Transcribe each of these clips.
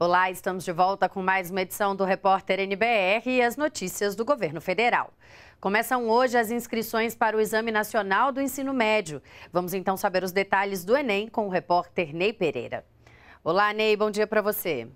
Olá, estamos de volta com mais uma edição do Repórter NBR e as notícias do governo federal. Começam hoje as inscrições para o Exame Nacional do Ensino Médio. Vamos então saber os detalhes do Enem com o repórter Ney Pereira. Olá, Ney, bom dia para você.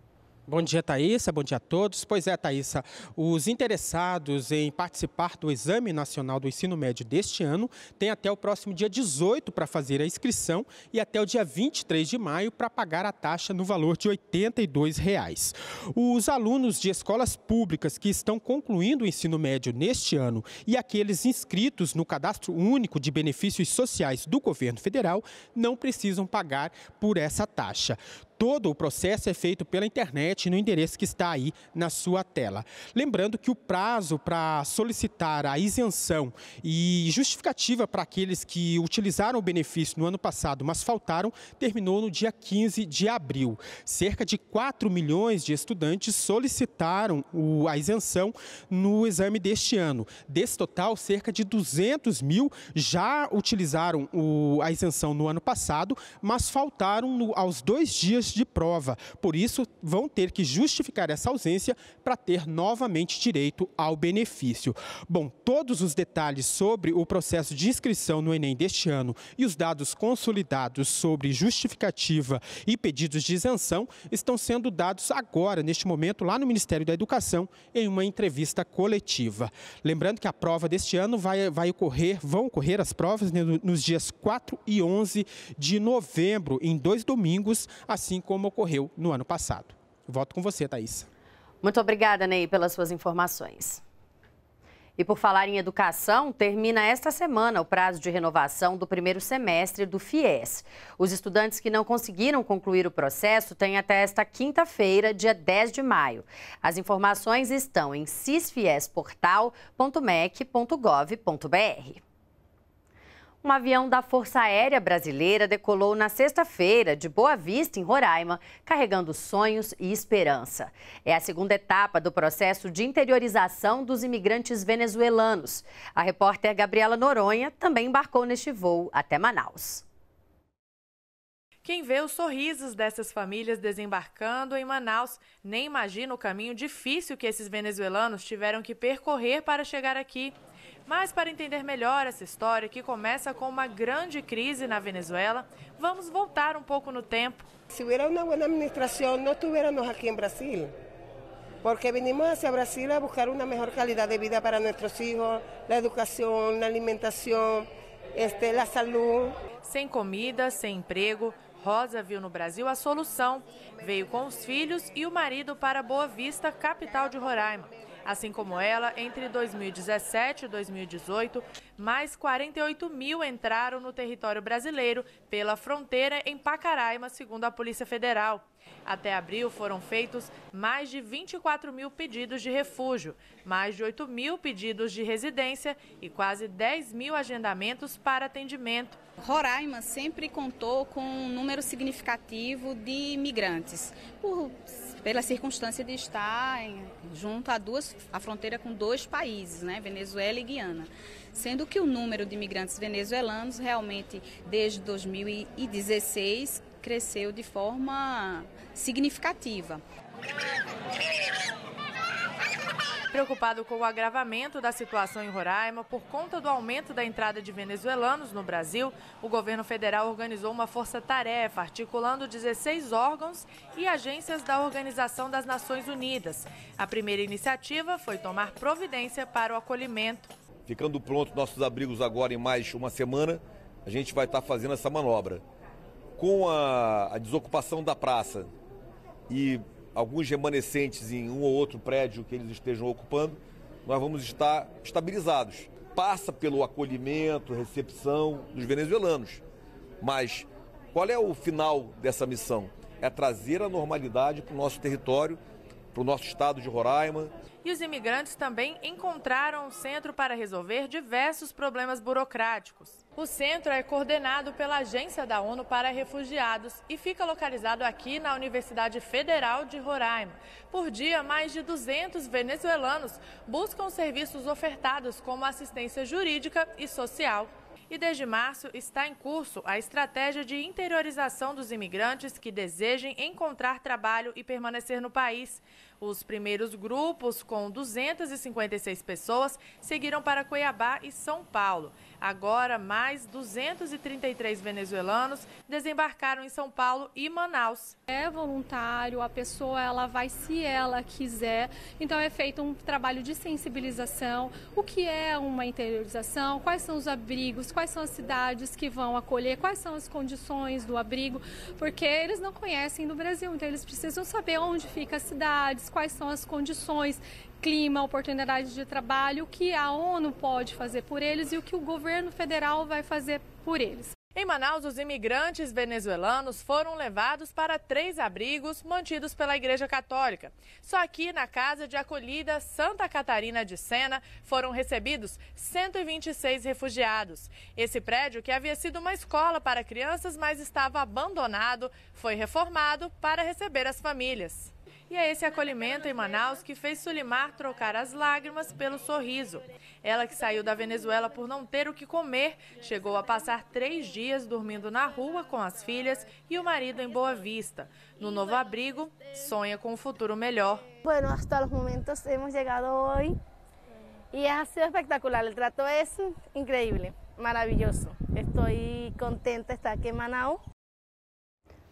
Bom dia, Thaisa. Bom dia a todos. Pois é, Thaisa, os interessados em participar do Exame Nacional do Ensino Médio deste ano têm até o próximo dia 18 para fazer a inscrição e até o dia 23 de maio para pagar a taxa no valor de R$ 82. Reais. Os alunos de escolas públicas que estão concluindo o ensino médio neste ano e aqueles inscritos no Cadastro Único de Benefícios Sociais do Governo Federal não precisam pagar por essa taxa. Todo o processo é feito pela internet no endereço que está aí na sua tela. Lembrando que o prazo para solicitar a isenção e justificativa para aqueles que utilizaram o benefício no ano passado, mas faltaram, terminou no dia 15 de abril. Cerca de 4 milhões de estudantes solicitaram a isenção no exame deste ano. Desse total, cerca de 200 mil já utilizaram a isenção no ano passado, mas faltaram aos dois dias de prova. Por isso, vão ter que justificar essa ausência para ter novamente direito ao benefício. Bom, todos os detalhes sobre o processo de inscrição no Enem deste ano e os dados consolidados sobre justificativa e pedidos de isenção estão sendo dados agora, neste momento, lá no Ministério da Educação, em uma entrevista coletiva. Lembrando que a prova deste ano vai, vai ocorrer, vão ocorrer as provas né, nos dias 4 e 11 de novembro, em dois domingos, assim assim como ocorreu no ano passado. Volto com você, Thaís. Muito obrigada, Ney, pelas suas informações. E por falar em educação, termina esta semana o prazo de renovação do primeiro semestre do FIES. Os estudantes que não conseguiram concluir o processo têm até esta quinta-feira, dia 10 de maio. As informações estão em cisfiesportal.mec.gov.br. Um avião da Força Aérea Brasileira decolou na sexta-feira de Boa Vista, em Roraima, carregando sonhos e esperança. É a segunda etapa do processo de interiorização dos imigrantes venezuelanos. A repórter Gabriela Noronha também embarcou neste voo até Manaus. Quem vê os sorrisos dessas famílias desembarcando em Manaus nem imagina o caminho difícil que esses venezuelanos tiveram que percorrer para chegar aqui. Mas para entender melhor essa história, que começa com uma grande crise na Venezuela, vamos voltar um pouco no tempo. Se hubiera uma boa administração, não estivéssemos aqui em Brasil. porque venimos hacia Brasil a buscar uma melhor qualidade de vida para nossos filhos, a educação, a alimentação, este, a saúde. Sem comida, sem emprego, Rosa viu no Brasil a solução. Veio com os filhos e o marido para Boa Vista, capital de Roraima. Assim como ela, entre 2017 e 2018, mais 48 mil entraram no território brasileiro pela fronteira em Pacaraima, segundo a Polícia Federal. Até abril foram feitos mais de 24 mil pedidos de refúgio, mais de 8 mil pedidos de residência e quase 10 mil agendamentos para atendimento. Roraima sempre contou com um número significativo de imigrantes, por, pela circunstância de estar em, junto a duas, a fronteira com dois países, né, Venezuela e Guiana. Sendo que o número de imigrantes venezuelanos realmente desde 2016 cresceu de forma significativa. Preocupado com o agravamento da situação em Roraima por conta do aumento da entrada de venezuelanos no Brasil, o governo federal organizou uma força-tarefa, articulando 16 órgãos e agências da Organização das Nações Unidas. A primeira iniciativa foi tomar providência para o acolhimento. Ficando prontos nossos abrigos agora em mais uma semana, a gente vai estar fazendo essa manobra com a, a desocupação da praça e alguns remanescentes em um ou outro prédio que eles estejam ocupando, nós vamos estar estabilizados. Passa pelo acolhimento, recepção dos venezuelanos. Mas qual é o final dessa missão? É trazer a normalidade para o nosso território para o nosso estado de Roraima. E os imigrantes também encontraram um centro para resolver diversos problemas burocráticos. O centro é coordenado pela Agência da ONU para Refugiados e fica localizado aqui na Universidade Federal de Roraima. Por dia, mais de 200 venezuelanos buscam serviços ofertados como assistência jurídica e social e desde março está em curso a estratégia de interiorização dos imigrantes que desejem encontrar trabalho e permanecer no país. Os primeiros grupos, com 256 pessoas, seguiram para Cuiabá e São Paulo. Agora, mais 233 venezuelanos desembarcaram em São Paulo e Manaus. É voluntário, a pessoa ela vai se ela quiser. Então é feito um trabalho de sensibilização, o que é uma interiorização, quais são os abrigos, quais são as cidades que vão acolher, quais são as condições do abrigo, porque eles não conhecem do Brasil, então eles precisam saber onde fica as cidades, quais são as condições, clima, oportunidade de trabalho, o que a ONU pode fazer por eles e o que o governo federal vai fazer por eles. Em Manaus, os imigrantes venezuelanos foram levados para três abrigos mantidos pela Igreja Católica. Só aqui na casa de acolhida Santa Catarina de Sena foram recebidos 126 refugiados. Esse prédio, que havia sido uma escola para crianças, mas estava abandonado, foi reformado para receber as famílias. E é esse acolhimento em Manaus que fez Sulimar trocar as lágrimas pelo sorriso. Ela que saiu da Venezuela por não ter o que comer, chegou a passar três dias dormindo na rua com as filhas e o marido em Boa Vista. No novo abrigo, sonha com um futuro melhor. Bueno, hasta os momentos hemos llegado hoje e ha sido espectacular. O trato é incrível, maravilhoso. Estou contenta de estar aqui em Manaus.